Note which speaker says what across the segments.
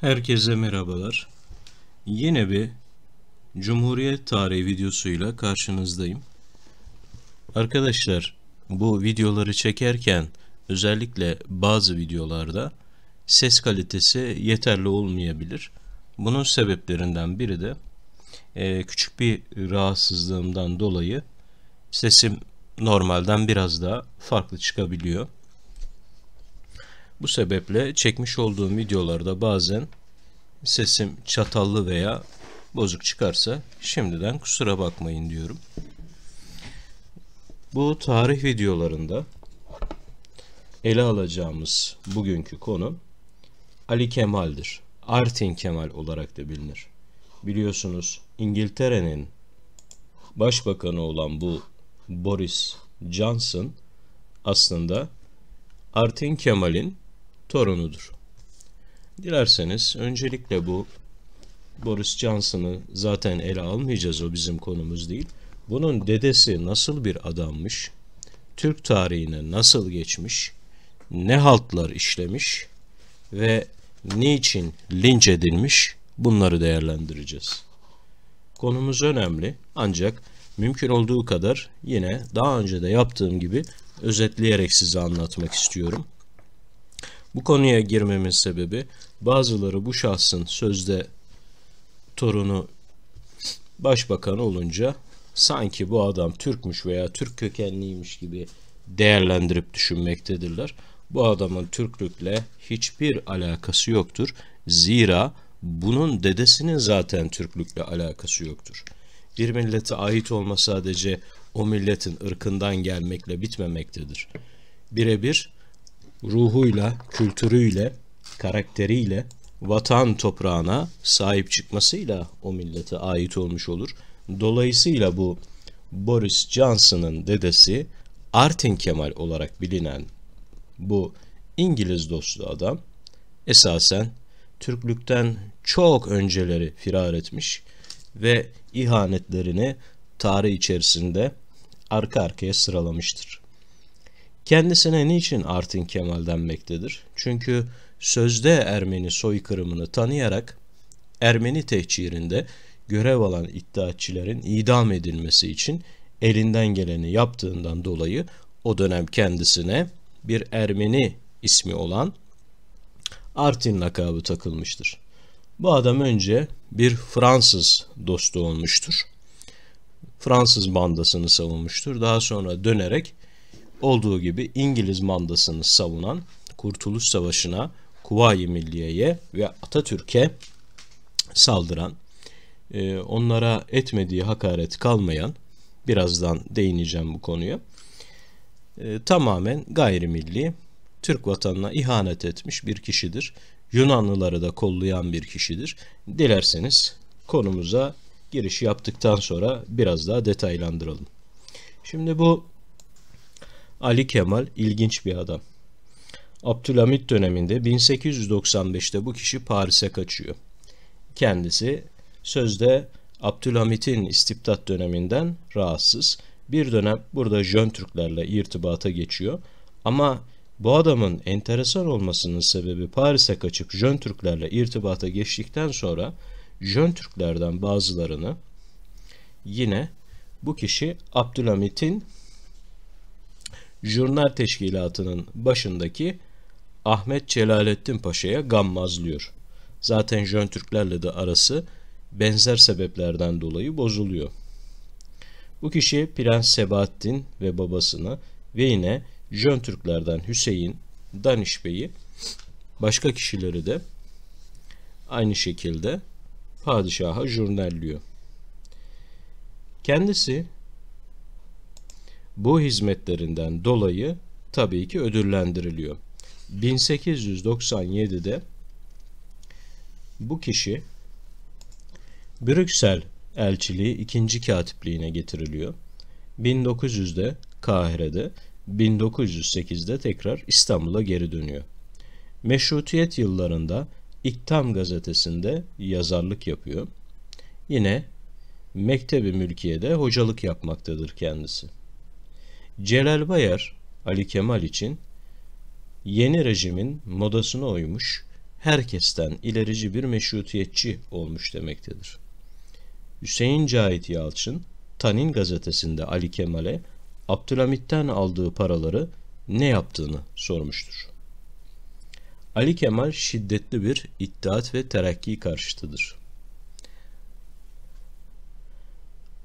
Speaker 1: Herkese merhabalar. Yine bir Cumhuriyet tarihi videosuyla karşınızdayım. Arkadaşlar bu videoları çekerken özellikle bazı videolarda ses kalitesi yeterli olmayabilir. Bunun sebeplerinden biri de e, küçük bir rahatsızlığımdan dolayı sesim normalden biraz daha farklı çıkabiliyor. Bu sebeple çekmiş olduğum videolarda bazen sesim çatallı veya bozuk çıkarsa şimdiden kusura bakmayın diyorum. Bu tarih videolarında ele alacağımız bugünkü konu Ali Kemal'dir. Artin Kemal olarak da bilinir. Biliyorsunuz İngiltere'nin başbakanı olan bu Boris Johnson aslında Artin Kemal'in torunudur. Dilerseniz öncelikle bu Boris Johnson'ı zaten ele almayacağız o bizim konumuz değil. Bunun dedesi nasıl bir adammış? Türk tarihine nasıl geçmiş? Ne haltlar işlemiş ve niçin linç edilmiş? Bunları değerlendireceğiz. Konumuz önemli ancak mümkün olduğu kadar yine daha önce de yaptığım gibi özetleyerek size anlatmak istiyorum. Bu konuya girmemin sebebi bazıları bu şahsın sözde torunu başbakan olunca sanki bu adam Türkmüş veya Türk kökenliymiş gibi değerlendirip düşünmektedirler. Bu adamın Türklükle hiçbir alakası yoktur. Zira bunun dedesinin zaten Türklükle alakası yoktur. Bir millete ait olma sadece o milletin ırkından gelmekle bitmemektedir. Birebir ruhuyla, kültürüyle, karakteriyle, vatan toprağına sahip çıkmasıyla o millete ait olmuş olur. Dolayısıyla bu Boris Johnson'ın dedesi Artin Kemal olarak bilinen bu İngiliz dostu adam esasen Türklükten çok önceleri firar etmiş ve ihanetlerini tarih içerisinde arka arkaya sıralamıştır. Kendisine niçin Artin Kemal denmektedir? Çünkü sözde Ermeni soykırımını tanıyarak Ermeni tehcirinde görev alan iddiaçilerin idam edilmesi için elinden geleni yaptığından dolayı o dönem kendisine bir Ermeni ismi olan Artin lakabı takılmıştır. Bu adam önce bir Fransız dostu olmuştur. Fransız bandasını savunmuştur. Daha sonra dönerek olduğu gibi İngiliz mandasını savunan Kurtuluş Savaşı'na, Kuvayi Milliye'ye ve Atatürk'e saldıran, e, onlara etmediği hakaret kalmayan, birazdan değineceğim bu konuya, e, tamamen gayrimilli, Türk vatanına ihanet etmiş bir kişidir. Yunanlıları da kollayan bir kişidir. Dilerseniz konumuza giriş yaptıktan sonra biraz daha detaylandıralım. Şimdi bu Ali Kemal ilginç bir adam. Abdülhamit döneminde 1895'te bu kişi Paris'e kaçıyor. Kendisi sözde Abdülhamit'in istibdat döneminden rahatsız. Bir dönem burada Jön Türklerle irtibata geçiyor. Ama bu adamın enteresan olmasının sebebi Paris'e kaçıp Jön Türklerle irtibata geçtikten sonra Jön Türklerden bazılarını yine bu kişi Abdülhamit'in Jurnal Teşkilatı'nın başındaki Ahmet Celalettin Paşa'ya gammazlıyor. Zaten Jön Türklerle de arası benzer sebeplerden dolayı bozuluyor. Bu kişi Prens Sebahattin ve babasını ve yine Jön Türklerden Hüseyin, Daniş Bey'i başka kişileri de aynı şekilde padişaha jurnalliyor. Kendisi bu hizmetlerinden dolayı tabii ki ödüllendiriliyor. 1897'de bu kişi Brüksel elçiliği ikinci katipliğine getiriliyor. 1900'de Kahire'de, 1908'de tekrar İstanbul'a geri dönüyor. Meşrutiyet yıllarında İktam gazetesinde yazarlık yapıyor. Yine Mektebi Mülkiye'de hocalık yapmaktadır kendisi. Celal Bayar, Ali Kemal için yeni rejimin modasına uymuş, herkesten ilerici bir meşrutiyetçi olmuş demektedir. Hüseyin Cahit Yalçın, Tanin gazetesinde Ali Kemal'e Abdülhamit'ten aldığı paraları ne yaptığını sormuştur. Ali Kemal şiddetli bir iddiat ve terakki karşıtıdır.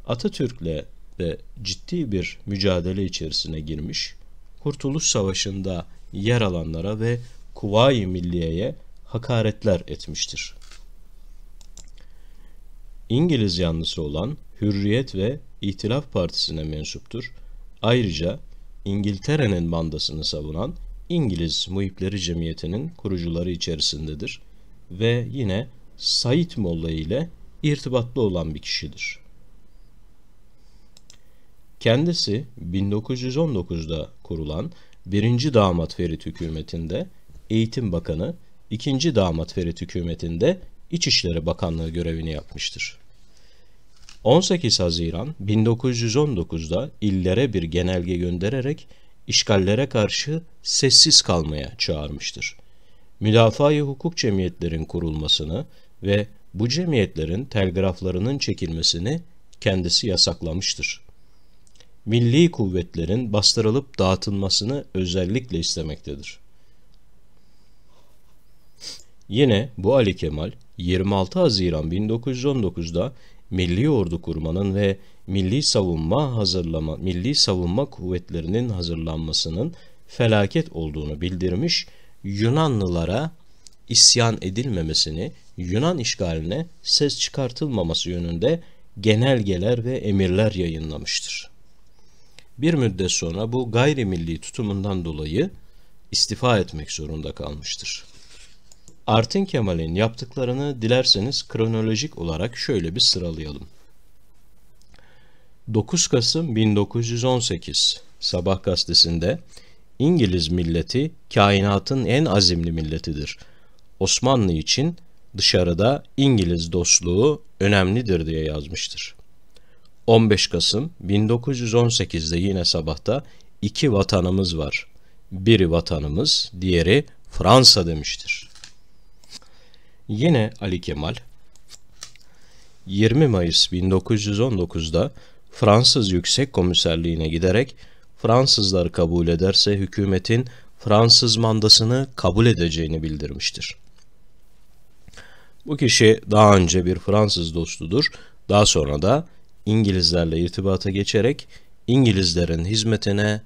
Speaker 1: Atatürk'le ve ciddi bir mücadele içerisine girmiş, Kurtuluş Savaşı'nda yer alanlara ve Kuvayi Milliye'ye hakaretler etmiştir. İngiliz yanlısı olan Hürriyet ve İhtilaf Partisi'ne mensuptur. Ayrıca İngiltere'nin mandasını savunan İngiliz Muhipleri Cemiyeti'nin kurucuları içerisindedir ve yine Said Molla ile irtibatlı olan bir kişidir. Kendisi 1919'da kurulan 1. Damat Ferit Hükümeti'nde Eğitim Bakanı, 2. Damat Ferit Hükümeti'nde İçişleri Bakanlığı görevini yapmıştır. 18 Haziran 1919'da illere bir genelge göndererek işgallere karşı sessiz kalmaya çağırmıştır. Müdafaa-i hukuk cemiyetlerin kurulmasını ve bu cemiyetlerin telgraflarının çekilmesini kendisi yasaklamıştır milli kuvvetlerin bastırılıp dağıtılmasını özellikle istemektedir. Yine bu Ali Kemal 26 Haziran 1919'da Milli Ordu kurmanın ve Milli Savunma hazırlama Milli Savunma Kuvvetlerinin hazırlanmasının felaket olduğunu bildirmiş, Yunanlılara isyan edilmemesini, Yunan işgaline ses çıkartılmaması yönünde genelgeler ve emirler yayınlamıştır bir müddet sonra bu gayrimilli tutumundan dolayı istifa etmek zorunda kalmıştır. Artin Kemal'in yaptıklarını dilerseniz kronolojik olarak şöyle bir sıralayalım. 9 Kasım 1918 Sabah gazetesinde İngiliz milleti kainatın en azimli milletidir. Osmanlı için dışarıda İngiliz dostluğu önemlidir diye yazmıştır. 15 Kasım 1918'de yine sabahta iki vatanımız var. Biri vatanımız, diğeri Fransa demiştir. Yine Ali Kemal 20 Mayıs 1919'da Fransız Yüksek Komiserliğine giderek Fransızlar kabul ederse hükümetin Fransız mandasını kabul edeceğini bildirmiştir. Bu kişi daha önce bir Fransız dostudur, daha sonra da İngilizlerle irtibata geçerek İngilizlerin hizmetine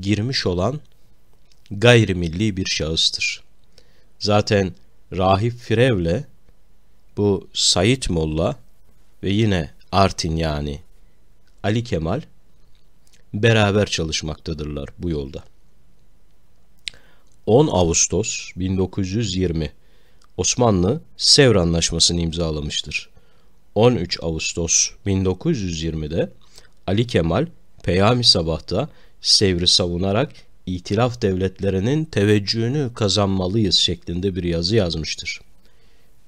Speaker 1: girmiş olan gayrimilli bir şahıstır. Zaten Rahip Firevle bu Sait Molla ve yine Artin yani Ali Kemal beraber çalışmaktadırlar bu yolda. 10 Ağustos 1920 Osmanlı Sevr Anlaşması'nı imzalamıştır. 13 Ağustos 1920'de Ali Kemal Peyami Sabah'ta Sevr'i savunarak itilaf devletlerinin teveccühünü kazanmalıyız şeklinde bir yazı yazmıştır.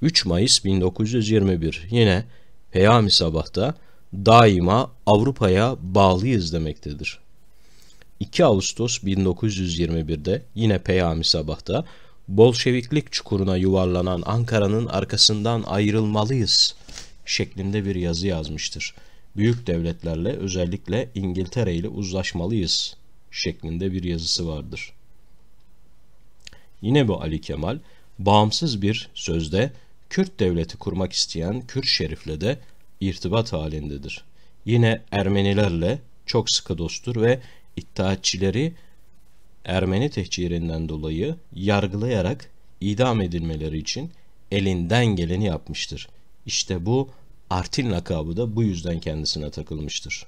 Speaker 1: 3 Mayıs 1921 yine Peyami Sabah'ta daima Avrupa'ya bağlıyız demektedir. 2 Ağustos 1921'de yine Peyami Sabah'ta Bolşeviklik çukuruna yuvarlanan Ankara'nın arkasından ayrılmalıyız şeklinde bir yazı yazmıştır. Büyük devletlerle özellikle İngiltere ile uzlaşmalıyız şeklinde bir yazısı vardır. Yine bu Ali Kemal bağımsız bir sözde Kürt devleti kurmak isteyen Kürt şerifle de irtibat halindedir. Yine Ermenilerle çok sıkı dosttur ve iddiatçileri Ermeni tehcirinden dolayı yargılayarak idam edilmeleri için elinden geleni yapmıştır. İşte bu Artin lakabı da bu yüzden kendisine takılmıştır.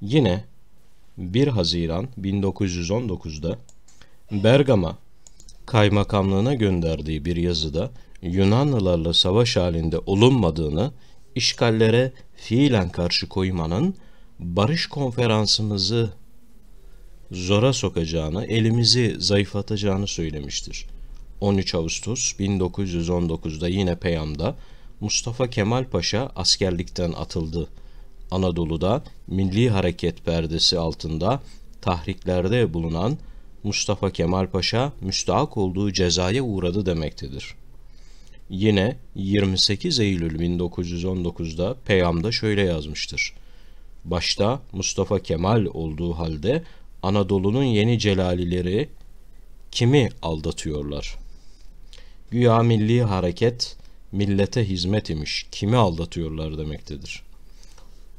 Speaker 1: Yine 1 Haziran 1919'da Bergama kaymakamlığına gönderdiği bir yazıda Yunanlılarla savaş halinde olunmadığını, işgallere fiilen karşı koymanın barış konferansımızı zora sokacağını, elimizi zayıflatacağını söylemiştir. 13 Ağustos 1919'da yine Peyam'da Mustafa Kemal Paşa askerlikten atıldı. Anadolu'da Milli Hareket perdesi altında tahriklerde bulunan Mustafa Kemal Paşa müstahak olduğu cezaya uğradı demektedir. Yine 28 Eylül 1919'da Peyam'da şöyle yazmıştır. Başta Mustafa Kemal olduğu halde Anadolu'nun yeni celalileri kimi aldatıyorlar?'' Güya milli hareket millete hizmet imiş, kimi aldatıyorlar demektedir.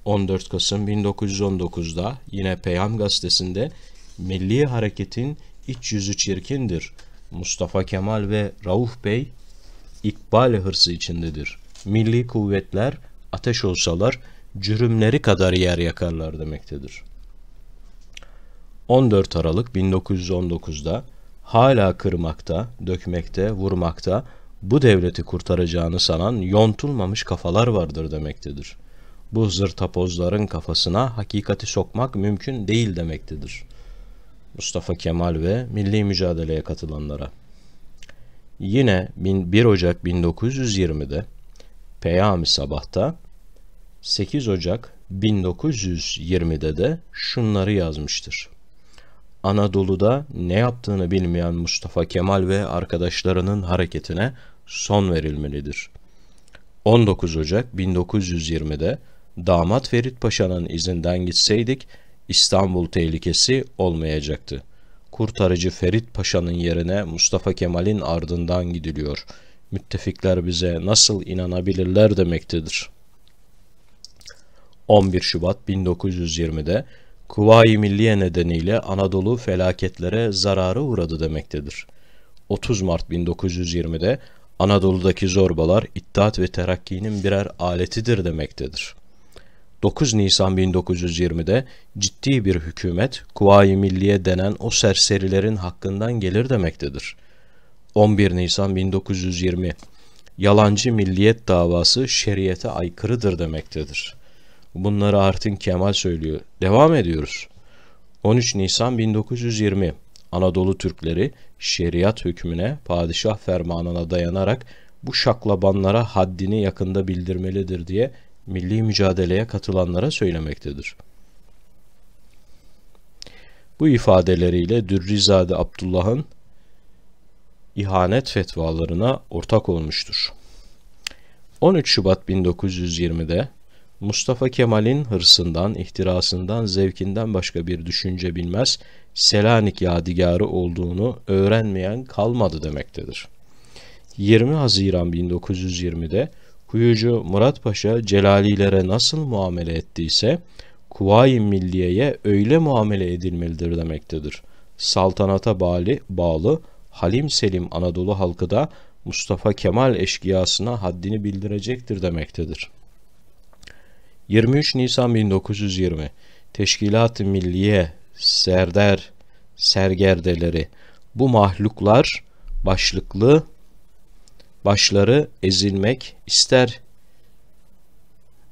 Speaker 1: 14 Kasım 1919'da yine Peyam gazetesinde milli hareketin iç yüzü çirkindir. Mustafa Kemal ve Rauf Bey ikbal hırsı içindedir. Milli kuvvetler ateş olsalar cürümleri kadar yer yakarlar demektedir. 14 Aralık 1919'da hala kırmakta, dökmekte, vurmakta bu devleti kurtaracağını sanan yontulmamış kafalar vardır demektedir. Bu zırtapozların kafasına hakikati sokmak mümkün değil demektedir. Mustafa Kemal ve milli mücadeleye katılanlara. Yine 1 Ocak 1920'de Peyami Sabah'ta 8 Ocak 1920'de de şunları yazmıştır. Anadolu'da ne yaptığını bilmeyen Mustafa Kemal ve arkadaşlarının hareketine son verilmelidir. 19 Ocak 1920'de damat Ferit Paşa'nın izinden gitseydik İstanbul tehlikesi olmayacaktı. Kurtarıcı Ferit Paşa'nın yerine Mustafa Kemal'in ardından gidiliyor. Müttefikler bize nasıl inanabilirler demektedir. 11 Şubat 1920'de Kuvayi Milliye nedeniyle Anadolu felaketlere zararı uğradı demektedir. 30 Mart 1920'de Anadolu'daki zorbalar İttihat ve Terakki'nin birer aletidir demektedir. 9 Nisan 1920'de ciddi bir hükümet Kuvayi Milliye denen o serserilerin hakkından gelir demektedir. 11 Nisan 1920 Yalancı milliyet davası şeriyete aykırıdır demektedir. Bunları Artın Kemal söylüyor. Devam ediyoruz. 13 Nisan 1920 Anadolu Türkleri şeriat hükmüne padişah fermanına dayanarak bu şaklabanlara haddini yakında bildirmelidir diye milli mücadeleye katılanlara söylemektedir. Bu ifadeleriyle Dürrizade Abdullah'ın ihanet fetvalarına ortak olmuştur. 13 Şubat 1920'de Mustafa Kemal'in hırsından, ihtirasından, zevkinden başka bir düşünce bilmez, Selanik yadigarı olduğunu öğrenmeyen kalmadı demektedir. 20 Haziran 1920'de Kuyucu Murat Paşa Celalilere nasıl muamele ettiyse Kuvayi Milliye'ye öyle muamele edilmelidir demektedir. Saltanata bağlı, bağlı Halim Selim Anadolu halkı da Mustafa Kemal eşkıyasına haddini bildirecektir demektedir. 23 Nisan 1920 Teşkilat-ı Milliye Serdar Sergerdeleri bu mahluklar başlıklı başları ezilmek ister.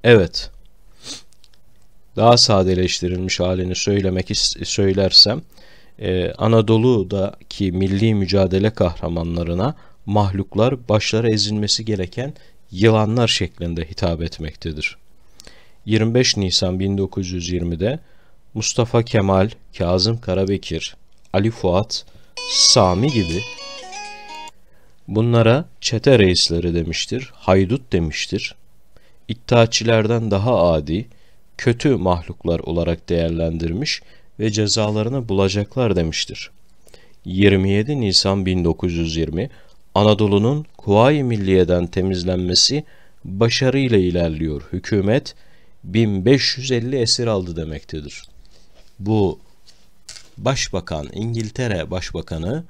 Speaker 1: Evet. Daha sadeleştirilmiş halini söylemek söylersem e, Anadolu'daki milli mücadele kahramanlarına mahluklar başları ezilmesi gereken yılanlar şeklinde hitap etmektedir. 25 Nisan 1920'de Mustafa Kemal, Kazım Karabekir, Ali Fuat, Sami gibi bunlara çete reisleri demiştir, haydut demiştir. İttihatçilerden daha adi, kötü mahluklar olarak değerlendirmiş ve cezalarını bulacaklar demiştir. 27 Nisan 1920 Anadolu'nun Kuvayi Milliye'den temizlenmesi başarıyla ilerliyor. Hükümet 1550 esir aldı demektedir. Bu başbakan İngiltere başbakanı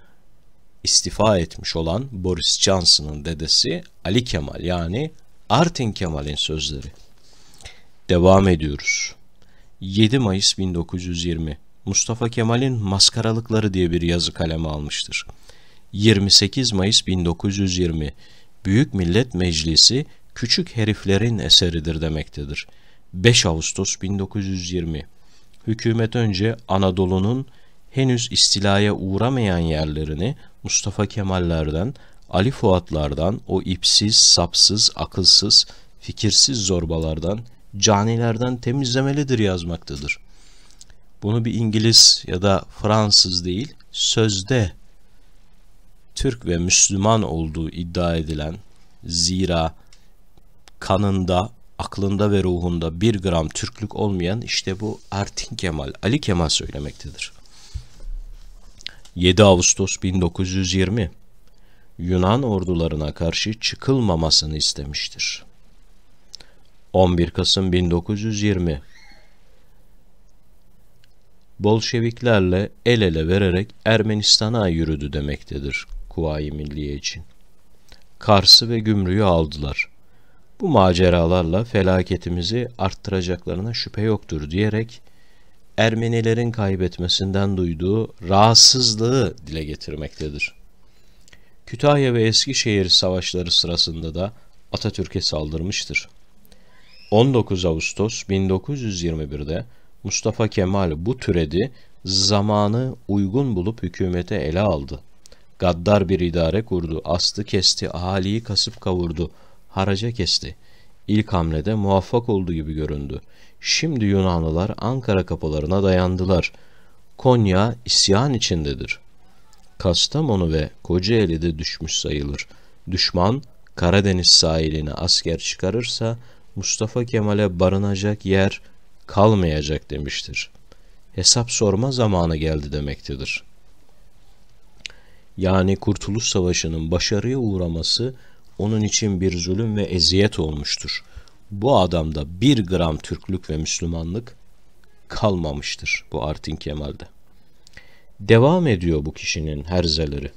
Speaker 1: istifa etmiş olan Boris Johnson'ın dedesi Ali Kemal yani Artin Kemal'in sözleri. Devam ediyoruz. 7 Mayıs 1920 Mustafa Kemal'in Maskaralıkları diye bir yazı kaleme almıştır. 28 Mayıs 1920 Büyük Millet Meclisi küçük heriflerin eseridir demektedir. 5 Ağustos 1920 hükümet önce Anadolu'nun henüz istilaya uğramayan yerlerini Mustafa Kemal'lerden, Ali Fuatlardan, o ipsiz, sapsız, akılsız, fikirsiz zorbalardan, canilerden temizlemelidir yazmaktadır. Bunu bir İngiliz ya da Fransız değil, sözde Türk ve Müslüman olduğu iddia edilen, zira kanında aklında ve ruhunda bir gram Türklük olmayan işte bu Artin Kemal, Ali Kemal söylemektedir. 7 Ağustos 1920 Yunan ordularına karşı çıkılmamasını istemiştir. 11 Kasım 1920 Bolşeviklerle el ele vererek Ermenistan'a yürüdü demektedir Kuvayi Milliye için. Kars'ı ve Gümrü'yü aldılar bu maceralarla felaketimizi arttıracaklarına şüphe yoktur diyerek Ermenilerin kaybetmesinden duyduğu rahatsızlığı dile getirmektedir. Kütahya ve Eskişehir savaşları sırasında da Atatürk'e saldırmıştır. 19 Ağustos 1921'de Mustafa Kemal bu türedi zamanı uygun bulup hükümete ele aldı. Gaddar bir idare kurdu, astı kesti, ahaliyi kasıp kavurdu.'' haraca kesti. İlk hamlede muvaffak olduğu gibi göründü. Şimdi Yunanlılar Ankara kapılarına dayandılar. Konya isyan içindedir. Kastamonu ve Kocaeli de düşmüş sayılır. Düşman Karadeniz sahiline asker çıkarırsa Mustafa Kemal'e barınacak yer kalmayacak demiştir. Hesap sorma zamanı geldi demektedir. Yani Kurtuluş Savaşı'nın başarıya uğraması onun için bir zulüm ve eziyet olmuştur. Bu adamda bir gram Türklük ve Müslümanlık kalmamıştır bu Artin Kemal'de. Devam ediyor bu kişinin herzeleri.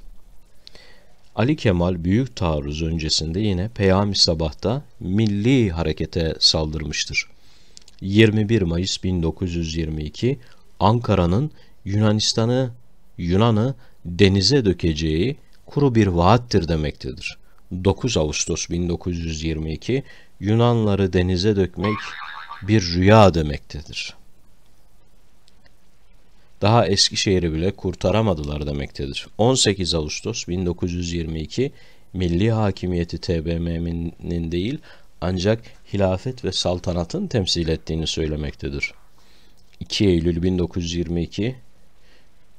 Speaker 1: Ali Kemal büyük taarruz öncesinde yine Peyami Sabah'ta milli harekete saldırmıştır. 21 Mayıs 1922 Ankara'nın Yunanistan'ı Yunan'ı denize dökeceği kuru bir vaattir demektedir. 9 Ağustos 1922 Yunanları denize dökmek bir rüya demektedir. Daha Eskişehir'i bile kurtaramadılar demektedir. 18 Ağustos 1922 milli hakimiyeti TBMM'nin değil ancak hilafet ve saltanatın temsil ettiğini söylemektedir. 2 Eylül 1922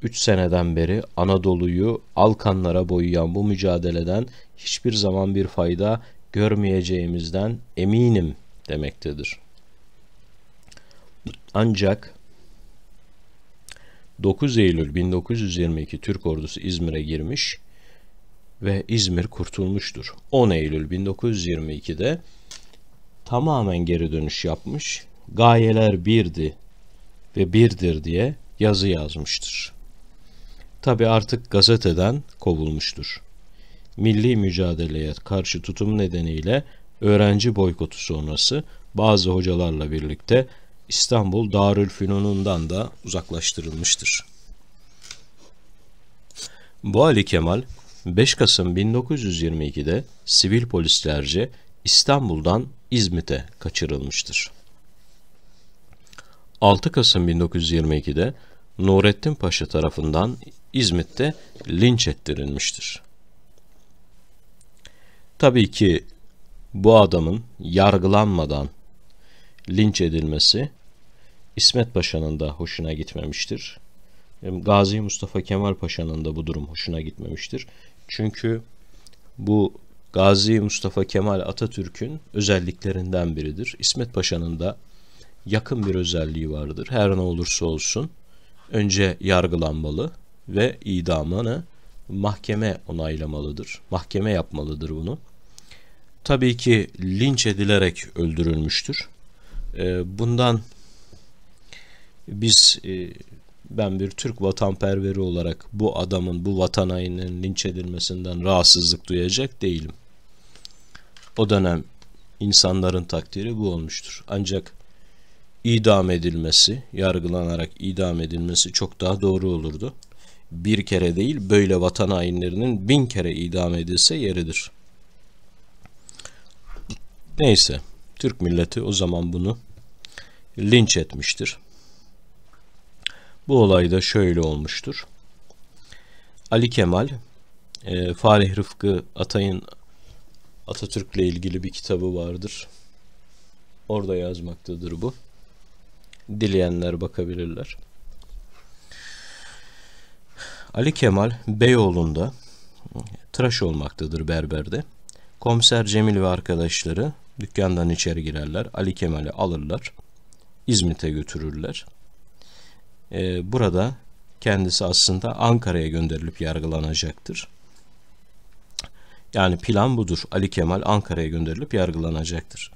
Speaker 1: 3 seneden beri Anadolu'yu Alkanlara boyayan bu mücadeleden hiçbir zaman bir fayda görmeyeceğimizden eminim demektedir. Ancak 9 Eylül 1922 Türk ordusu İzmir'e girmiş ve İzmir kurtulmuştur. 10 Eylül 1922'de tamamen geri dönüş yapmış. Gayeler birdi ve birdir diye yazı yazmıştır tabi artık gazeteden kovulmuştur. Milli mücadeleye karşı tutum nedeniyle öğrenci boykotu sonrası bazı hocalarla birlikte İstanbul Darülfünunundan da uzaklaştırılmıştır. Bu Ali Kemal 5 Kasım 1922'de sivil polislerce İstanbul'dan İzmit'e kaçırılmıştır. 6 Kasım 1922'de Nurettin Paşa tarafından İzmit'te linç ettirilmiştir. Tabii ki bu adamın yargılanmadan linç edilmesi İsmet Paşa'nın da hoşuna gitmemiştir. Gazi Mustafa Kemal Paşa'nın da bu durum hoşuna gitmemiştir. Çünkü bu Gazi Mustafa Kemal Atatürk'ün özelliklerinden biridir. İsmet Paşa'nın da yakın bir özelliği vardır. Her ne olursa olsun önce yargılanmalı, ve idamını mahkeme onaylamalıdır. Mahkeme yapmalıdır bunu. Tabii ki linç edilerek öldürülmüştür. Ee, bundan biz e, ben bir Türk vatanperveri olarak bu adamın bu vatan haininin linç edilmesinden rahatsızlık duyacak değilim. O dönem insanların takdiri bu olmuştur. Ancak idam edilmesi, yargılanarak idam edilmesi çok daha doğru olurdu bir kere değil böyle vatan hainlerinin bin kere idam edilse yeridir. Neyse Türk milleti o zaman bunu linç etmiştir. Bu olay da şöyle olmuştur. Ali Kemal, e, Falih Rıfkı Atay'ın Atatürk'le ilgili bir kitabı vardır. Orada yazmaktadır bu. Dileyenler bakabilirler. Ali Kemal Beyoğlu'nda tıraş olmaktadır berberde. Komiser Cemil ve arkadaşları dükkandan içeri girerler. Ali Kemal'i alırlar. İzmit'e götürürler. Ee, burada kendisi aslında Ankara'ya gönderilip yargılanacaktır. Yani plan budur. Ali Kemal Ankara'ya gönderilip yargılanacaktır.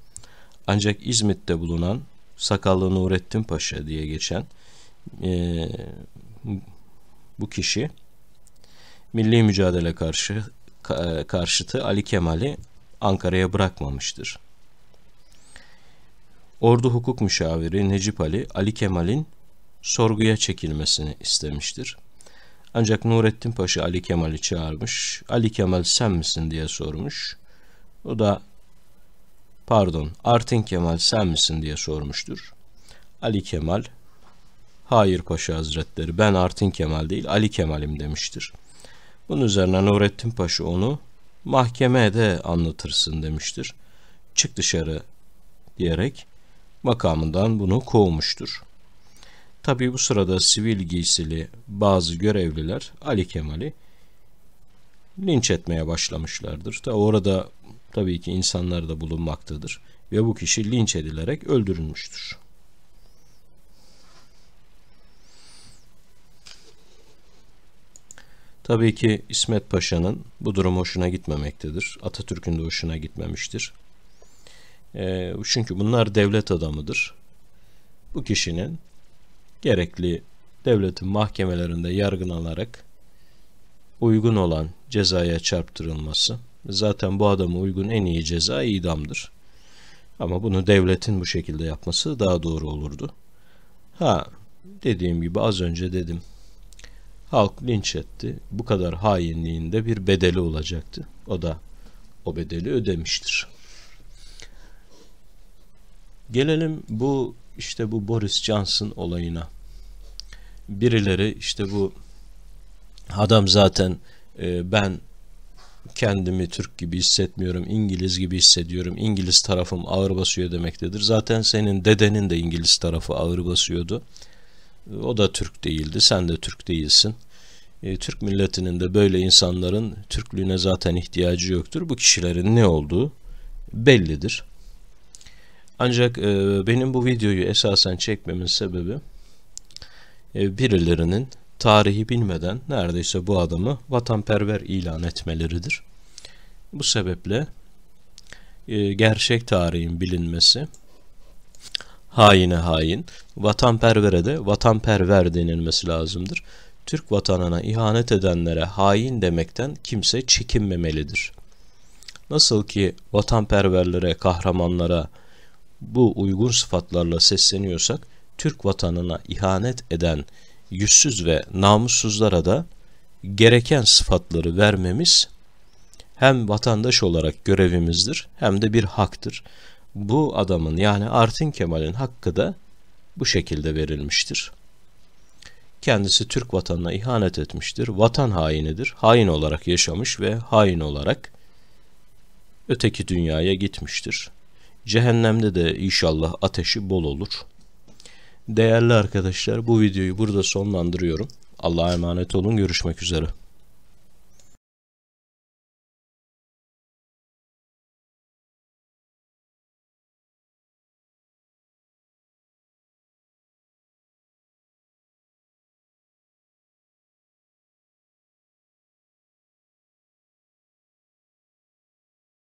Speaker 1: Ancak İzmit'te bulunan Sakallı Nurettin Paşa diye geçen e, bu kişi milli mücadele karşı e, karşıtı Ali Kemal'i Ankara'ya bırakmamıştır. Ordu hukuk müşaviri Necip Ali, Ali Kemal'in sorguya çekilmesini istemiştir. Ancak Nurettin Paşa Ali Kemal'i çağırmış. Ali Kemal sen misin diye sormuş. O da pardon Artin Kemal sen misin diye sormuştur. Ali Kemal Hayır Paşa Hazretleri ben Artin Kemal değil Ali Kemal'im demiştir. Bunun üzerine Nurettin Paşa onu mahkemeye de anlatırsın demiştir. Çık dışarı diyerek makamından bunu kovmuştur. Tabii bu sırada sivil giysili bazı görevliler Ali Kemal'i linç etmeye başlamışlardır. Da orada tabii ki insanlar da bulunmaktadır ve bu kişi linç edilerek öldürülmüştür. Tabii ki İsmet Paşa'nın bu durum hoşuna gitmemektedir. Atatürk'ün de hoşuna gitmemiştir. E, çünkü bunlar devlet adamıdır. Bu kişinin gerekli devletin mahkemelerinde yargılanarak uygun olan cezaya çarptırılması. Zaten bu adamı uygun en iyi ceza idamdır. Ama bunu devletin bu şekilde yapması daha doğru olurdu. Ha dediğim gibi az önce dedim Halk linç etti. Bu kadar hainliğinde bir bedeli olacaktı. O da o bedeli ödemiştir. Gelelim bu işte bu Boris Johnson olayına. Birileri işte bu adam zaten e, ben kendimi Türk gibi hissetmiyorum, İngiliz gibi hissediyorum, İngiliz tarafım ağır basıyor demektedir. Zaten senin dedenin de İngiliz tarafı ağır basıyordu. O da Türk değildi, sen de Türk değilsin. E, Türk milletinin de böyle insanların Türklüğüne zaten ihtiyacı yoktur. Bu kişilerin ne olduğu bellidir. Ancak e, benim bu videoyu esasen çekmemin sebebi e, birilerinin tarihi bilmeden neredeyse bu adamı vatanperver ilan etmeleridir. Bu sebeple gerçek tarihin bilinmesi haine hain, vatanpervere de vatanperver denilmesi lazımdır. Türk vatanına ihanet edenlere hain demekten kimse çekinmemelidir. Nasıl ki vatanperverlere, kahramanlara bu uygun sıfatlarla sesleniyorsak, Türk vatanına ihanet eden yüzsüz ve namussuzlara da gereken sıfatları vermemiz hem vatandaş olarak görevimizdir hem de bir haktır bu adamın yani Artin Kemal'in hakkı da bu şekilde verilmiştir. Kendisi Türk vatanına ihanet etmiştir, vatan hainidir, hain olarak yaşamış ve hain olarak öteki dünyaya gitmiştir. Cehennemde de inşallah ateşi bol olur. Değerli arkadaşlar bu videoyu burada sonlandırıyorum. Allah'a emanet olun görüşmek üzere.